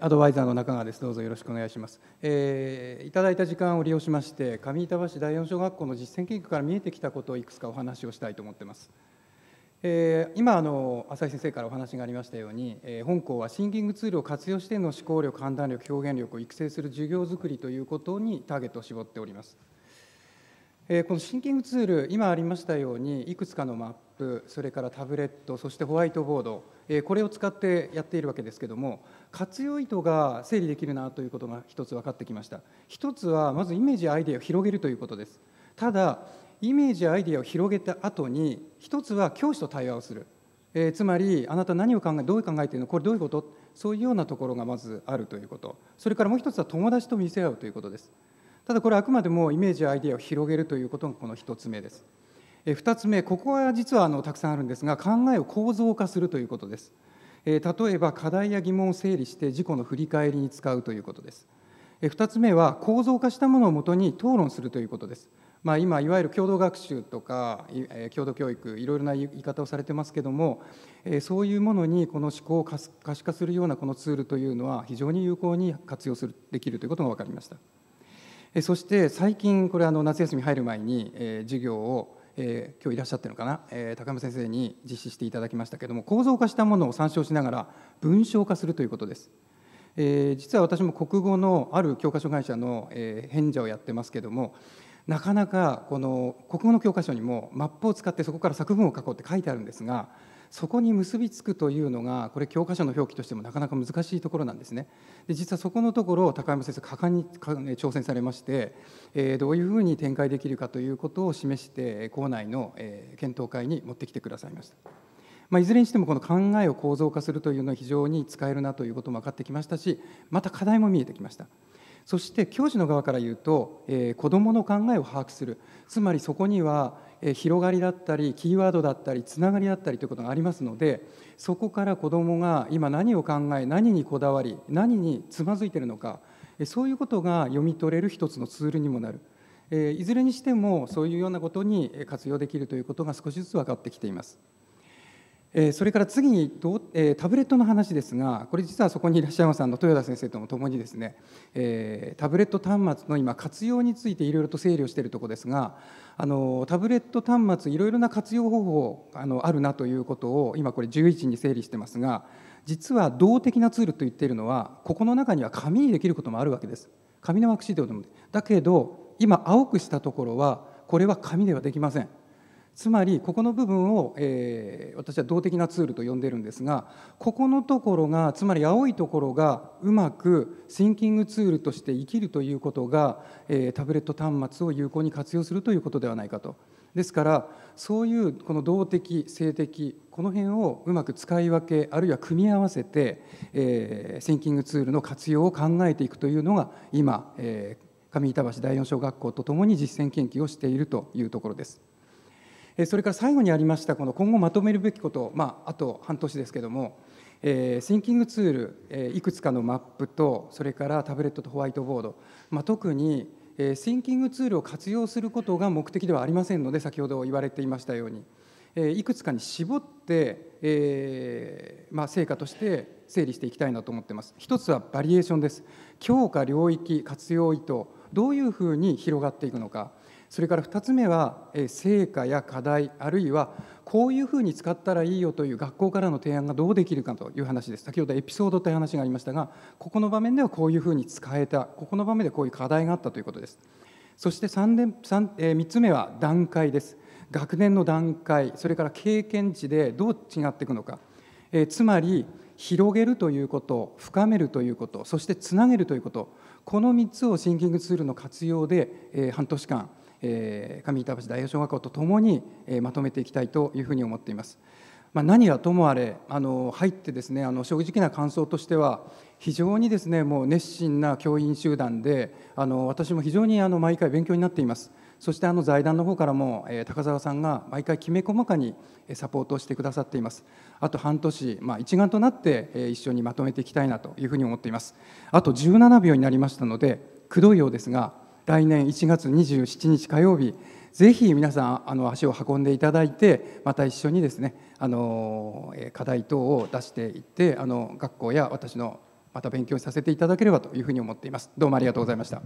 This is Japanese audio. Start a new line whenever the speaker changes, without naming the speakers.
アドバイザーの中川です。どうぞよろしくお願いします。えー、いただいた時間を利用しまして、上板橋第四小学校の実践研究から見えてきたことをいくつかお話をしたいと思ってます。えー、今あの浅井先生からお話がありましたように、えー、本校はシンキングツールを活用しての思考力判断力表現力を育成する授業づくりということにターゲットを絞っております。えこのシンキングツール今ありましたようにいくつかのマップそれからタブレットそしてホワイトボード、えこれを使ってやっているわけですけども活用意図が整理できるなということが一つ分かってきました一つはまずイメージアイデアを広げるということですただイメージアイデアを広げた後に一つは教師と対話をする、えー、つまりあなた何を考えどう考えているのこれどういうことそういうようなところがまずあるということそれからもう一つは友達と見せ合うということですただこれあくまでもイメージやアイデアを広げるということがこの1つ目です。え2つ目ここは実はあのたくさんあるんですが考えを構造化するということです。え例えば課題や疑問を整理して事故の振り返りに使うということです。え2つ目は構造化したものをもとに討論するということです。まあ、今いわゆる共同学習とか共同教育いろいろな言い方をされてますけどもそういうものにこの思考を可視化するようなこのツールというのは非常に有効に活用するできるということが分かりました。えそして最近これあの夏休み入る前に、え授業をえ今日いらっしゃってるのかな、え高山先生に実施していただきましたけれども構造化したものを参照しながら文章化するということです。え実は私も国語のある教科書会社の、えー、者をやってますけれどもなかなかこの国語の教科書にもマップを使ってそこから作文を書こうって書いてあるんですがそこに結びつくというのがこれ教科書の表記としてもなかなか難しいところなんですね。で実はそこのところを高山先生果敢に挑戦されまして、えー、どういうふうに展開できるかということを示して校内の、え検討会に持ってきてくださいました。まあ、いずれにしてもこの考えを構造化するというのは非常に使えるなということも分かってきましたしまた課題も見えてきました。そして教授の側から言うと、えー、子どもの考えを把握するつまりそこには広がりだったりキーワードだったりつながりだったりということがありますのでそこから子どもが今何を考え何にこだわり何につまずいてるのかそういうことが読み取れる一つのツールにもなる。いずれにしてもそういうようなことに活用できるということが少しずつ分かってきています。えそれから次にえタブレットの話ですがこれ実はそこにいらっしゃいますあの豊田先生とも共にですね、えタブレット端末の今活用についていろいろと整理をしているところですがあのタブレット端末いろいろな活用方法あのあるなということを今これ11に整理してますが実は動的なツールと言っているのはここの中には紙にできることもあるわけです。紙のワークシートでもだけど今青くしたところはこれは紙ではできません。つまりここの部分を、えー、私は動的なツールと呼んでるんですがここのところがつまり青いところがうまくシンキングツールとして生きるということが、えー、タブレット端末を有効に活用するということではないかと。ですからそういうこの動的性的この辺をうまく使い分けあるいは組み合わせて、えー、シンキングツールの活用を考えていくというのが今、えー、上板橋第四小学校とともに実践研究をしているというところです。それから最後にありましたこの今後まとめるべきこと、まあ、あと半年ですけども、えー、シンキングツール、えー、いくつかのマップとそれからタブレットとホワイトボード、まあ、特に、えー、シンキングツールを活用することが目的ではありませんので先ほど言われていましたように、えー、いくつかに絞って、えーまあ、成果として整理していきたいなと思ってます。一つはバリエーションです強化領域活用意図どういうふうに広がっていくのかそれから2つ目は成果や課題あるいはこういうふうに使ったらいいよという学校からの提案がどうできるかという話です先ほどエピソードという話がありましたがここの場面ではこういうふうに使えたここの場面でこういう課題があったということですそして 3, 年 3, 3つ目は段階です学年の段階それから経験値でどう違っていくのか、えつまり広げるということ深めるということそしてつなげるということこの3つをシンキングツールの活用で、え半年間上板橋大英小学校とともに、まとめていきたいというふうに思っています。まあ、何はともあれあの入ってですねあの正直な感想としては非常にですねもう熱心な教員集団であの私も非常にあの毎回勉強になっています。そしてあの財団の方からも、高澤さんが毎回きめ細かにサポートしてくださっています。あと半年、まあ、一丸となって、一緒にまとめていきたいなというふうに思っています。あと17秒になりましたので、くどいようですが、来年1月27日火曜日ぜひ皆さんあの足を運んでいただいてまた一緒にですねあの課題等を出していってあの学校や私のまた勉強させていただければというふうに思っています。どうもありがとうございました。